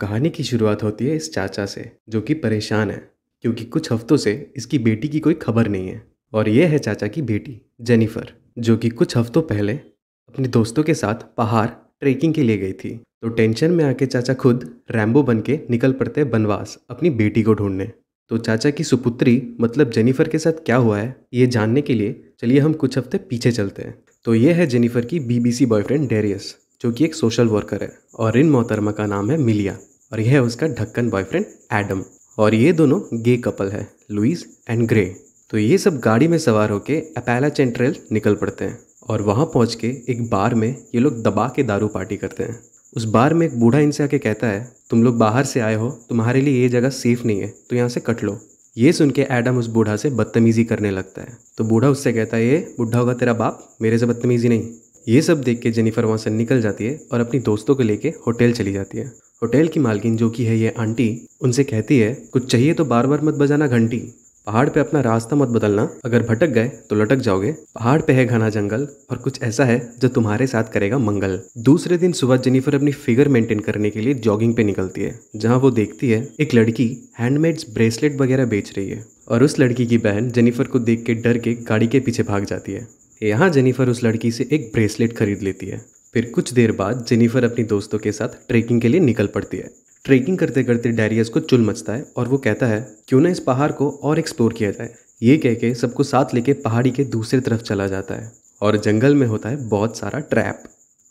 कहानी की शुरुआत होती है इस चाचा से जो कि परेशान है क्योंकि कुछ हफ्तों से इसकी बेटी की कोई खबर नहीं है और यह है चाचा की बेटी जेनिफर जो कि कुछ हफ्तों पहले अपने दोस्तों के साथ पहाड़ ट्रेकिंग के लिए गई थी तो टेंशन में आके चाचा खुद रैम्बो बन के निकल पड़ते बनवास अपनी बेटी को ढूंढने तो चाचा की सुपुत्री मतलब जेनिफर के साथ क्या हुआ है ये जानने के लिए चलिए हम कुछ हफ्ते पीछे चलते हैं तो ये है जेनिफर की बीबीसी बॉयफ्रेंड डेरियस जो कि एक सोशल वर्कर है और इन मोहतरमा का नाम है मिलिया और यह है उसका ढक्कन बॉयफ्रेंड एडम और ये दोनों गे कपल है लुइस एंड ग्रे तो ये सब गाड़ी में सवार होके अपैला चेंट्रेल निकल पड़ते हैं और वहाँ पहुँच के एक बार में ये लोग दबा के दारू पार्टी करते हैं उस बार में एक बूढ़ा इनसे आके कहता है तुम लोग बाहर से आए हो तुम्हारे लिए ये जगह सेफ नहीं है तो यहाँ से कट लो ये सुन के एडम उस बूढ़ा से बदतमीज़ी करने लगता है तो बूढ़ा उससे कहता है ये बूढ़ा होगा तेरा बाप मेरे से बदतमीज़ी नहीं ये सब देख के जेनिफर वहाँ से निकल जाती है और अपनी दोस्तों को लेके होटल चली जाती है होटल की मालकिन जो कि है ये आंटी उनसे कहती है कुछ चाहिए तो बार बार मत बजाना घंटी पहाड़ पे अपना रास्ता मत बदलना अगर भटक गए तो लटक जाओगे पहाड़ पे है घना जंगल और कुछ ऐसा है जो तुम्हारे साथ करेगा मंगल दूसरे दिन सुबह जेनिफर अपनी फिगर मेंटेन करने के लिए जॉगिंग पे निकलती है जहाँ वो देखती है एक लड़की हैंडमेड्स ब्रेसलेट वगैरह बेच रही है और उस लड़की की बहन जेनिफर को देख के डर के गाड़ी के पीछे भाग जाती है यहाँ जेनिफर उस लड़की से एक ब्रेसलेट खरीद लेती है फिर कुछ देर बाद जेनिफर अपनी दोस्तों के साथ ट्रेकिंग के लिए निकल पड़ती है ट्रेकिंग करते करते डैरियस को चुल मचता है और वो कहता है क्यों ना इस पहाड़ को और एक्सप्लोर किया जाए ये कह के सबको साथ लेके पहाड़ी के दूसरे तरफ चला जाता है और जंगल में होता है बहुत सारा ट्रैप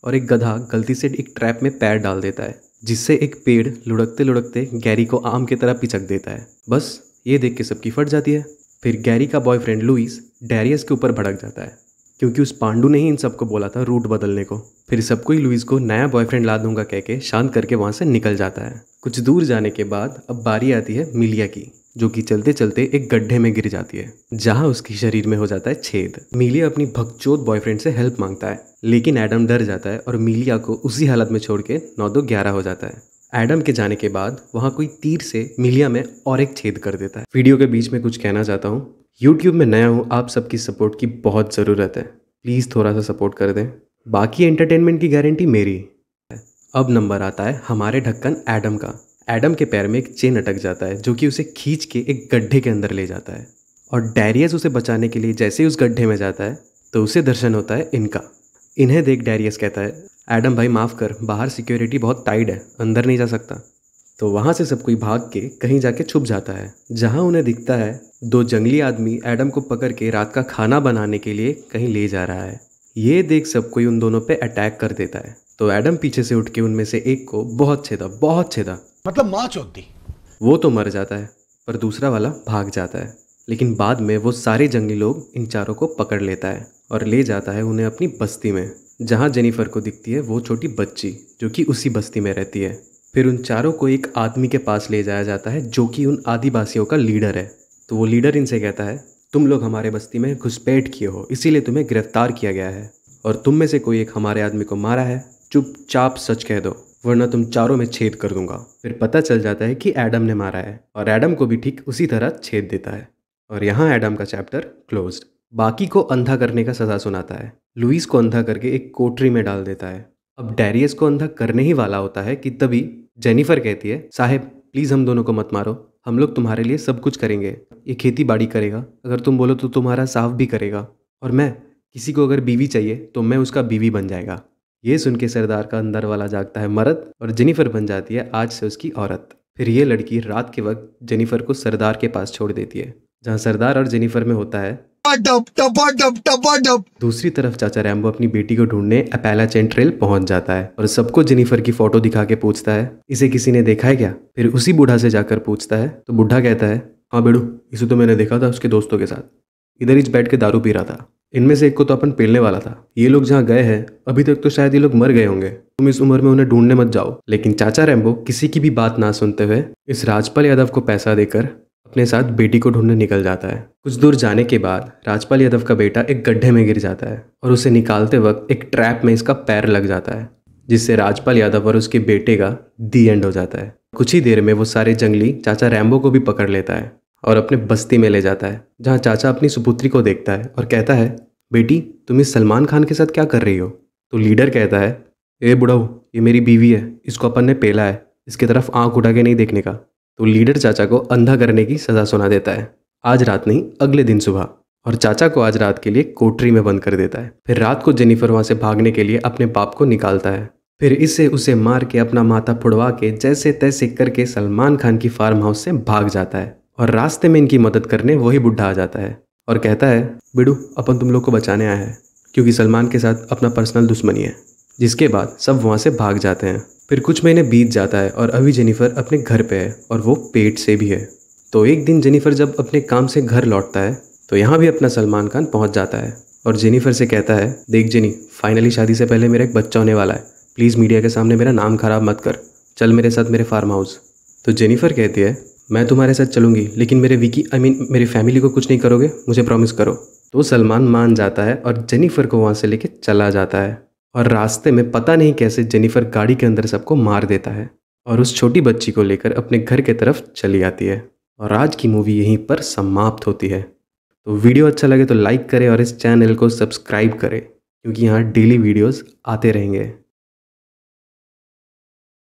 और एक गधा गलती से एक ट्रैप में पैर डाल देता है जिससे एक पेड़ लुढ़कते लुढ़कते गैरी को आम की तरह पिचक देता है बस ये देख के सबकी फट जाती है फिर गैरी का बॉयफ्रेंड लुइस डैरियस के ऊपर भड़क जाता है क्योंकि उस पांडू ने ही इन सबको बोला था रूट बदलने को फिर सबको ही लुइस को नया बॉयफ्रेंड ला दूंगा कह के शांत करके वहाँ से निकल जाता है कुछ दूर जाने के बाद अब बारी आती है मिलिया की जो कि चलते चलते एक गड्ढे में गिर जाती है जहाँ उसके शरीर में हो जाता है छेद मिलिया अपनी भगचोत बॉयफ्रेंड से हेल्प मांगता है लेकिन एडम डर जाता है और मिलिया को उसी हालत में छोड़ के नौ दो ग्यारह हो जाता है एडम के जाने के बाद वहाँ कोई तीर से मिलिया में और एक छेद कर देता है वीडियो के बीच में कुछ कहना चाहता हूँ यूट्यूब में नया हूँ आप सबकी सपोर्ट की बहुत ज़रूरत है प्लीज़ थोड़ा सा सपोर्ट कर दें बाकी एंटरटेनमेंट की गारंटी मेरी है अब नंबर आता है हमारे ढक्कन एडम का एडम के पैर में एक चेन अटक जाता है जो कि उसे खींच के एक गड्ढे के अंदर ले जाता है और डायरियस उसे बचाने के लिए जैसे ही उस गड्ढे में जाता है तो उसे दर्शन होता है इनका इन्हें देख डायरियस कहता है एडम भाई माफ़ कर बाहर सिक्योरिटी बहुत टाइट है अंदर नहीं जा सकता तो वहाँ से सब कोई भाग के कहीं जाके छुप जाता है जहाँ उन्हें दिखता है दो जंगली आदमी एडम को पकड़ के रात का खाना बनाने के लिए कहीं ले जा रहा है ये देख सब कोई उन दोनों पे अटैक कर देता है तो एडम पीछे से उठ के उनमें से एक को बहुत छेदा बहुत छेदा मतलब माँ चोट दी वो तो मर जाता है पर दूसरा वाला भाग जाता है लेकिन बाद में वो सारे जंगली लोग इन चारों को पकड़ लेता है और ले जाता है उन्हें अपनी बस्ती में जहाँ जेनिफर को दिखती है वो छोटी बच्ची जो कि उसी बस्ती में रहती है फिर उन चारों को एक आदमी के पास ले जाया जाता है जो कि उन आदिवासियों का लीडर है तो वो लीडर इनसे कहता है तुम लोग हमारे बस्ती में घुसपैठ किए हो इसीलिए तुम्हें गिरफ्तार किया गया है और तुम में से कोई एक हमारे आदमी को मारा है चुपचाप सच कह दो वरना तुम चारों में छेद कर दूंगा फिर पता चल जाता है कि एडम ने मारा है और एडम को भी ठीक उसी तरह छेद देता है और यहाँ एडम का चैप्टर क्लोज बाकी को अंधा करने का सजा सुनाता है लुईस को अंधा करके एक कोटरी में डाल देता है अब डेरियस को अंधा करने ही वाला होता है कि तभी जेनिफर कहती है साहेब प्लीज़ हम दोनों को मत मारो हम लोग तुम्हारे लिए सब कुछ करेंगे ये खेती बाड़ी करेगा अगर तुम बोलो तो तुम्हारा साफ भी करेगा और मैं किसी को अगर बीवी चाहिए तो मैं उसका बीवी बन जाएगा ये सुन के सरदार का अंदर वाला जागता है मरद और जेनिफर बन जाती है आज से उसकी औरत फिर ये लड़की रात के वक्त जेनिफर को सरदार के पास छोड़ देती है जहाँ सरदार और जेनिफर में होता है टप टपा टप टपा टप दूसरी तरफ चाचा रैम्बो अपनी बेटी को ढूंढने अपैला ट्रेल पहुंच जाता है और सबको जेनिफर की फोटो दिखा के पूछता है इसे किसी ने देखा है क्या फिर उसी बूढ़ा से जाकर पूछता है तो बुढ़ा कहता है हाँ बेड़ू इसे तो मैंने देखा था उसके दोस्तों के साथ इधर ही बैठ के दारू पी रहा था इनमें से एक को तो अपन पेलने वाला था ये लोग जहाँ गए हैं अभी तक तो शायद ये लोग मर गए होंगे तुम इस उम्र में उन्हें ढूंढने मत जाओ लेकिन चाचा रैम्बो किसी की भी बात ना सुनते हुए इस राजपाल यादव को पैसा देकर अपने साथ बेटी को ढूंढने निकल जाता है कुछ दूर जाने के बाद राजपाल यादव का बेटा एक गड्ढे में गिर जाता है और उसे निकालते वक्त एक ट्रैप में इसका पैर लग जाता है जिससे राजपाल यादव और उसके बेटे का दी एंड हो जाता है कुछ ही देर में वो सारे जंगली चाचा रैम्बो को भी पकड़ लेता है और अपने बस्ती में ले जाता है जहाँ चाचा अपनी सुपुत्री को देखता है और कहता है बेटी तुम इस सलमान खान के साथ क्या कर रही हो तो लीडर कहता है ए बुढ़ाऊ ये मेरी बीवी है इसको अपन ने पेला है इसकी तरफ आंख उठा के नहीं देखने का तो लीडर चाचा को अंधा करने की सज़ा सुना देता है आज रात नहीं अगले दिन सुबह और चाचा को आज रात के लिए कोटरी में बंद कर देता है फिर रात को जेनिफर वहाँ से भागने के लिए अपने बाप को निकालता है फिर इसे उसे मार के अपना माथा फुड़वा के जैसे तैसे करके सलमान खान की फार्म हाउस से भाग जाता है और रास्ते में इनकी मदद करने वही बुढ़ा आ जाता है और कहता है बिडू अपन तुम लोग को बचाने आया है क्योंकि सलमान के साथ अपना पर्सनल दुश्मनी है जिसके बाद सब वहाँ से भाग जाते हैं फिर कुछ महीने बीत जाता है और अभी जेनिफ़र अपने घर पे है और वो पेट से भी है तो एक दिन जेनिफ़र जब अपने काम से घर लौटता है तो यहाँ भी अपना सलमान खान पहुँच जाता है और जेनिफ़र से कहता है देख जेनी फाइनली शादी से पहले मेरा एक बच्चा होने वाला है प्लीज़ मीडिया के सामने मेरा नाम खराब मत कर चल मेरे साथ मेरे फार्म हाउस तो जेनिफ़र कहती है मैं तुम्हारे साथ चलूँगी लेकिन मेरे Vicky I I mean mean, मेरी फैमिली को कुछ नहीं करोगे मुझे प्रॉमिस करो तो सलमान मान जाता है और जेनिफ़र को वहाँ से लेके चला जाता है और रास्ते में पता नहीं कैसे जेनिफर गाड़ी के अंदर सबको मार देता है और उस छोटी बच्ची को लेकर अपने घर के तरफ चली आती है और आज की मूवी यहीं पर समाप्त होती है तो वीडियो अच्छा लगे तो लाइक करें और इस चैनल को सब्सक्राइब करें क्योंकि यहाँ डेली वीडियोस आते रहेंगे